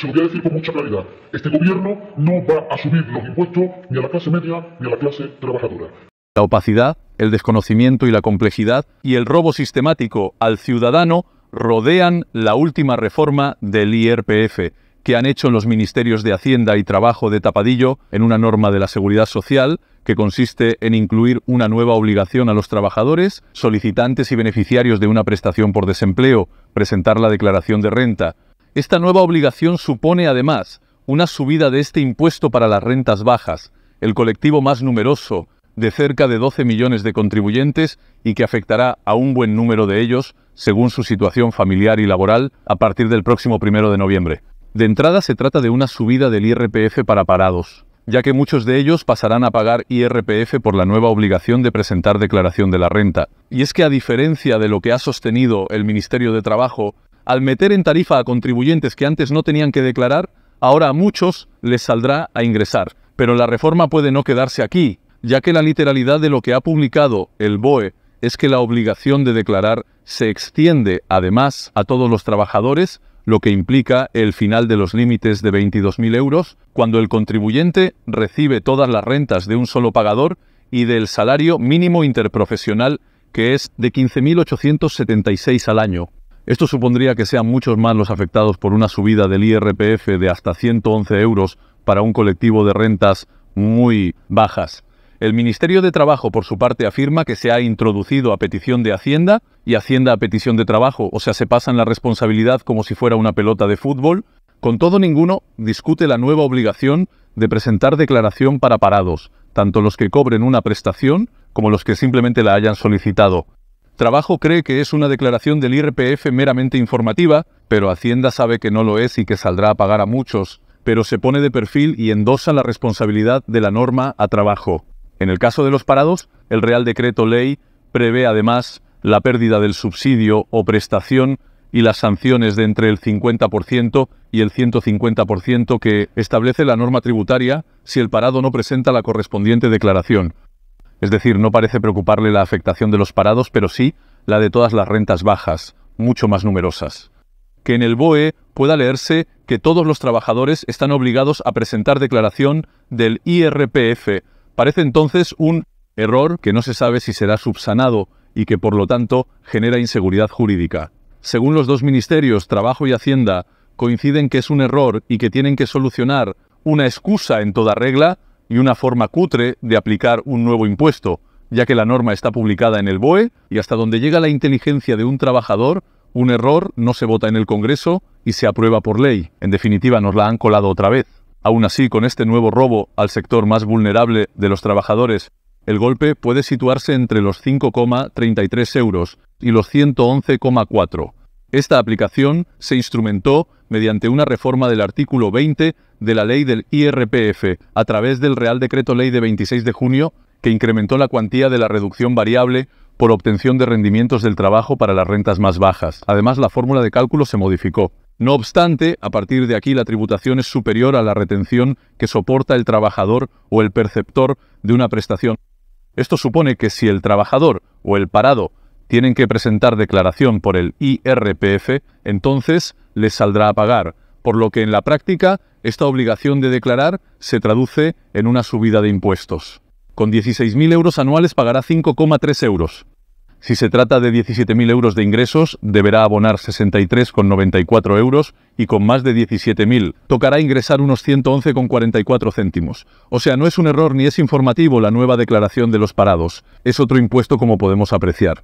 se lo voy a decir con mucha claridad. Este gobierno no va a subir los impuestos ni a la clase media ni a la clase trabajadora. La opacidad, el desconocimiento y la complejidad y el robo sistemático al ciudadano rodean la última reforma del IRPF que han hecho los ministerios de Hacienda y Trabajo de Tapadillo en una norma de la Seguridad Social que consiste en incluir una nueva obligación a los trabajadores, solicitantes y beneficiarios de una prestación por desempleo, presentar la declaración de renta, esta nueva obligación supone además una subida de este impuesto para las rentas bajas, el colectivo más numeroso, de cerca de 12 millones de contribuyentes y que afectará a un buen número de ellos, según su situación familiar y laboral, a partir del próximo primero de noviembre. De entrada se trata de una subida del IRPF para parados, ya que muchos de ellos pasarán a pagar IRPF por la nueva obligación de presentar declaración de la renta. Y es que a diferencia de lo que ha sostenido el Ministerio de Trabajo, al meter en tarifa a contribuyentes que antes no tenían que declarar, ahora a muchos les saldrá a ingresar. Pero la reforma puede no quedarse aquí, ya que la literalidad de lo que ha publicado el BOE es que la obligación de declarar se extiende además a todos los trabajadores, lo que implica el final de los límites de 22.000 euros, cuando el contribuyente recibe todas las rentas de un solo pagador y del salario mínimo interprofesional, que es de 15.876 al año. Esto supondría que sean muchos más los afectados por una subida del IRPF de hasta 111 euros para un colectivo de rentas muy bajas. El Ministerio de Trabajo, por su parte, afirma que se ha introducido a petición de Hacienda y Hacienda a petición de Trabajo, o sea, se pasan la responsabilidad como si fuera una pelota de fútbol. Con todo, ninguno discute la nueva obligación de presentar declaración para parados, tanto los que cobren una prestación como los que simplemente la hayan solicitado. Trabajo cree que es una declaración del IRPF meramente informativa, pero Hacienda sabe que no lo es y que saldrá a pagar a muchos, pero se pone de perfil y endosa la responsabilidad de la norma a trabajo. En el caso de los parados, el Real Decreto Ley prevé además la pérdida del subsidio o prestación y las sanciones de entre el 50% y el 150% que establece la norma tributaria si el parado no presenta la correspondiente declaración. Es decir, no parece preocuparle la afectación de los parados, pero sí la de todas las rentas bajas, mucho más numerosas. Que en el BOE pueda leerse que todos los trabajadores están obligados a presentar declaración del IRPF. Parece entonces un error que no se sabe si será subsanado y que por lo tanto genera inseguridad jurídica. Según los dos ministerios, Trabajo y Hacienda, coinciden que es un error y que tienen que solucionar una excusa en toda regla, y una forma cutre de aplicar un nuevo impuesto, ya que la norma está publicada en el BOE y hasta donde llega la inteligencia de un trabajador, un error no se vota en el Congreso y se aprueba por ley. En definitiva, nos la han colado otra vez. Aún así, con este nuevo robo al sector más vulnerable de los trabajadores, el golpe puede situarse entre los 5,33 euros y los 111,4. Esta aplicación se instrumentó mediante una reforma del artículo 20 de la ley del IRPF a través del Real Decreto Ley de 26 de junio, que incrementó la cuantía de la reducción variable por obtención de rendimientos del trabajo para las rentas más bajas. Además, la fórmula de cálculo se modificó. No obstante, a partir de aquí la tributación es superior a la retención que soporta el trabajador o el perceptor de una prestación. Esto supone que si el trabajador o el parado tienen que presentar declaración por el IRPF, entonces les saldrá a pagar, por lo que en la práctica esta obligación de declarar se traduce en una subida de impuestos. Con 16.000 euros anuales pagará 5,3 euros. Si se trata de 17.000 euros de ingresos, deberá abonar 63,94 euros y con más de 17.000 tocará ingresar unos 111,44 céntimos. O sea, no es un error ni es informativo la nueva declaración de los parados. Es otro impuesto como podemos apreciar.